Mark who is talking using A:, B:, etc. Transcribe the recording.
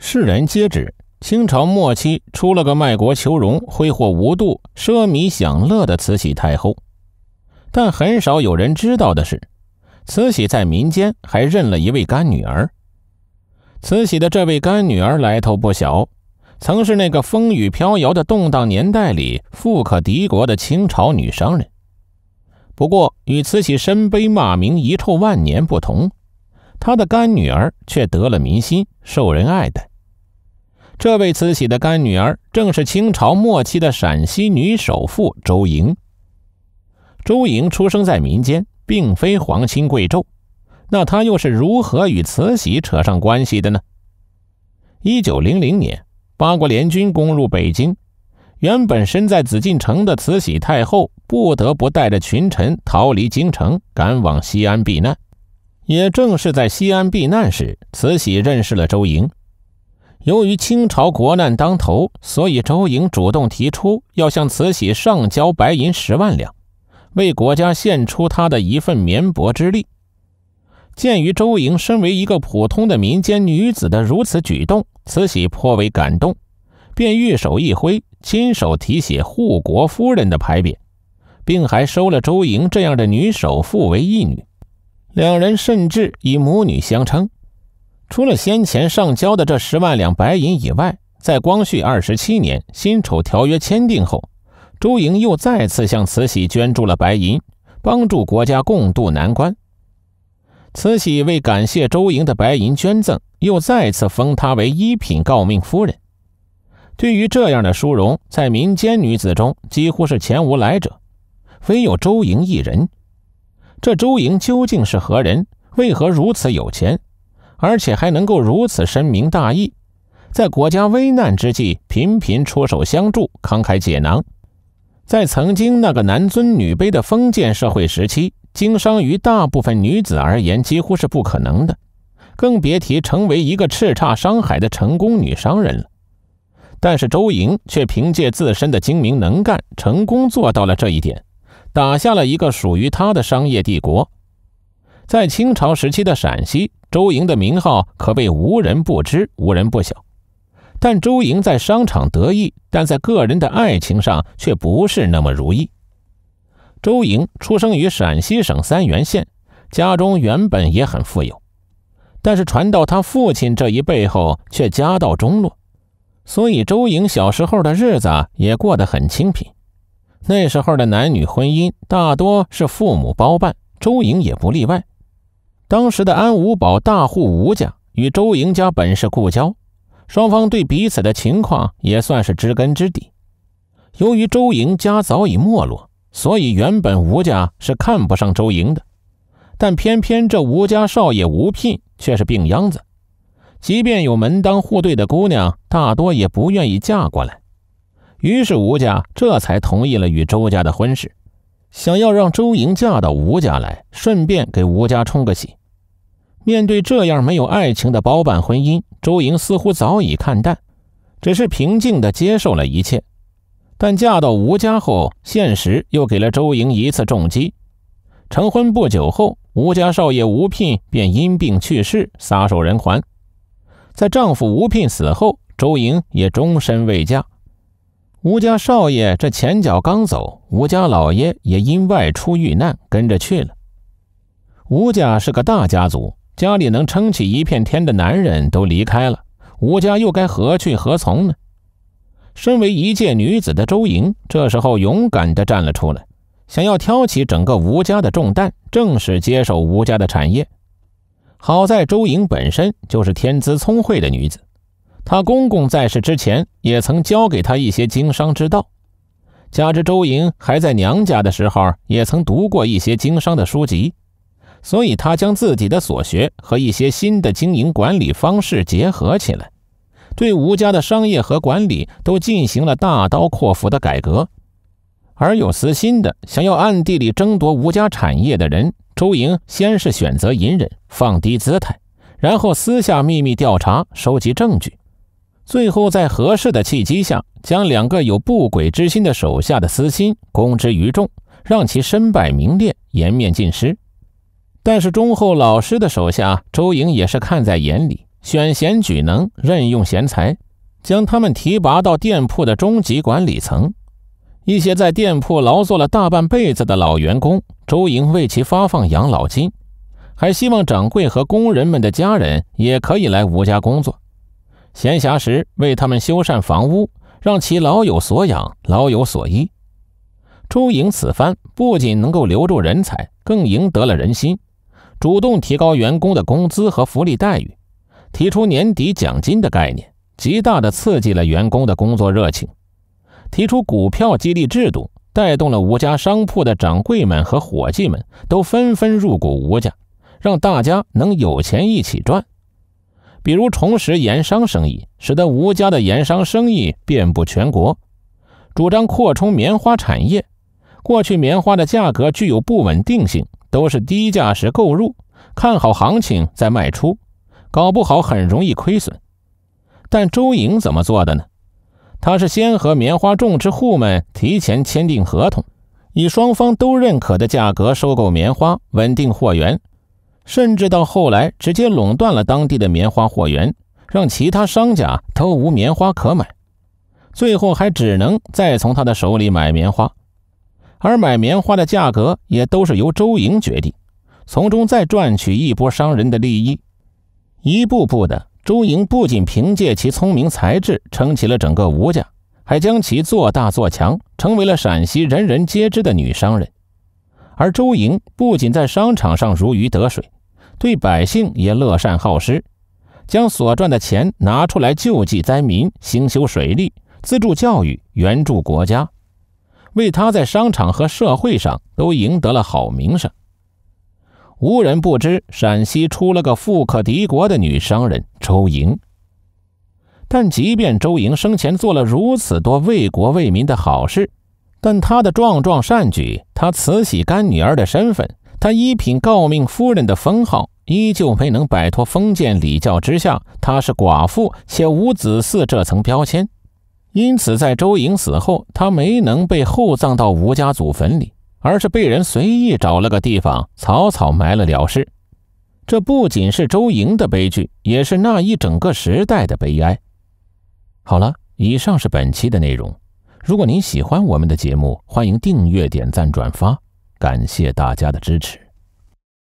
A: 世人皆知，清朝末期出了个卖国求荣、挥霍无度、奢靡享乐的慈禧太后。但很少有人知道的是，慈禧在民间还认了一位干女儿。慈禧的这位干女儿来头不小，曾是那个风雨飘摇的动荡年代里富可敌国的清朝女商人。不过，与慈禧身背骂名、遗臭万年不同。他的干女儿却得了民心，受人爱戴。这位慈禧的干女儿，正是清朝末期的陕西女首富周莹。周莹出生在民间，并非皇亲贵胄，那她又是如何与慈禧扯上关系的呢？一九零零年，八国联军攻入北京，原本身在紫禁城的慈禧太后不得不带着群臣逃离京城，赶往西安避难。也正是在西安避难时，慈禧认识了周莹。由于清朝国难当头，所以周莹主动提出要向慈禧上交白银十万两，为国家献出她的一份绵薄之力。鉴于周莹身为一个普通的民间女子的如此举动，慈禧颇为感动，便玉手一挥，亲手题写“护国夫人”的牌匾，并还收了周莹这样的女首富为义女。两人甚至以母女相称。除了先前上交的这十万两白银以外，在光绪二十七年《辛丑条约》签订后，周莹又再次向慈禧捐助了白银，帮助国家共度难关。慈禧为感谢周莹的白银捐赠，又再次封她为一品诰命夫人。对于这样的殊荣，在民间女子中几乎是前无来者，唯有周莹一人。这周莹究竟是何人？为何如此有钱，而且还能够如此深明大义，在国家危难之际频频出手相助，慷慨解囊？在曾经那个男尊女卑的封建社会时期，经商于大部分女子而言几乎是不可能的，更别提成为一个叱咤商海的成功女商人了。但是周莹却凭借自身的精明能干，成功做到了这一点。打下了一个属于他的商业帝国，在清朝时期的陕西，周莹的名号可谓无人不知、无人不晓。但周莹在商场得意，但在个人的爱情上却不是那么如意。周莹出生于陕西省三原县，家中原本也很富有，但是传到他父亲这一辈后却家道中落，所以周莹小时候的日子也过得很清贫。那时候的男女婚姻大多是父母包办，周莹也不例外。当时的安吴堡大户吴家与周莹家本是故交，双方对彼此的情况也算是知根知底。由于周莹家早已没落，所以原本吴家是看不上周莹的。但偏偏这吴家少爷吴聘却是病秧子，即便有门当户对的姑娘，大多也不愿意嫁过来。于是吴家这才同意了与周家的婚事，想要让周莹嫁到吴家来，顺便给吴家冲个喜。面对这样没有爱情的包办婚姻，周莹似乎早已看淡，只是平静地接受了一切。但嫁到吴家后，现实又给了周莹一次重击。成婚不久后，吴家少爷吴聘便因病去世，撒手人寰。在丈夫吴聘死后，周莹也终身未嫁。吴家少爷这前脚刚走，吴家老爷也因外出遇难跟着去了。吴家是个大家族，家里能撑起一片天的男人都离开了，吴家又该何去何从呢？身为一介女子的周莹，这时候勇敢地站了出来，想要挑起整个吴家的重担，正式接手吴家的产业。好在周莹本身就是天资聪慧的女子。她公公在世之前也曾教给她一些经商之道，加之周莹还在娘家的时候也曾读过一些经商的书籍，所以她将自己的所学和一些新的经营管理方式结合起来，对吴家的商业和管理都进行了大刀阔斧的改革。而有私心的想要暗地里争夺吴家产业的人，周莹先是选择隐忍、放低姿态，然后私下秘密调查、收集证据。最后，在合适的契机下，将两个有不轨之心的手下的私心公之于众，让其身败名裂、颜面尽失。但是忠厚老实的手下周莹也是看在眼里，选贤举能，任用贤才，将他们提拔到店铺的中级管理层。一些在店铺劳作了大半辈子的老员工，周莹为其发放养老金，还希望掌柜和工人们的家人也可以来吴家工作。闲暇时为他们修缮房屋，让其老有所养、老有所依。朱莹此番不仅能够留住人才，更赢得了人心。主动提高员工的工资和福利待遇，提出年底奖金的概念，极大的刺激了员工的工作热情。提出股票激励制度，带动了吴家商铺的掌柜们和伙计们都纷纷入股吴家，让大家能有钱一起赚。比如重拾盐商生意，使得吴家的盐商生意遍布全国；主张扩充棉花产业。过去棉花的价格具有不稳定性，都是低价时购入，看好行情再卖出，搞不好很容易亏损。但周莹怎么做的呢？他是先和棉花种植户们提前签订合同，以双方都认可的价格收购棉花，稳定货源。甚至到后来，直接垄断了当地的棉花货源，让其他商家都无棉花可买，最后还只能再从他的手里买棉花，而买棉花的价格也都是由周莹决定，从中再赚取一波商人的利益。一步步的，周莹不仅凭借其聪明才智撑起了整个吴家，还将其做大做强，成为了陕西人人皆知的女商人。而周莹不仅在商场上如鱼得水，对百姓也乐善好施，将所赚的钱拿出来救济灾民，兴修水利，资助教育，援助国家，为他在商场和社会上都赢得了好名声。无人不知，陕西出了个富可敌国的女商人周莹。但即便周莹生前做了如此多为国为民的好事，但她的壮壮善举，她慈禧干女儿的身份。他一品诰命夫人的封号依旧没能摆脱封建礼教之下，她是寡妇且无子嗣这层标签，因此在周莹死后，她没能被厚葬到吴家祖坟里，而是被人随意找了个地方草草埋了了事。这不仅是周莹的悲剧，也是那一整个时代的悲哀。好了，以上是本期的内容。如果您喜欢我们的节目，欢迎订阅、点赞、转发。感谢大家的支持。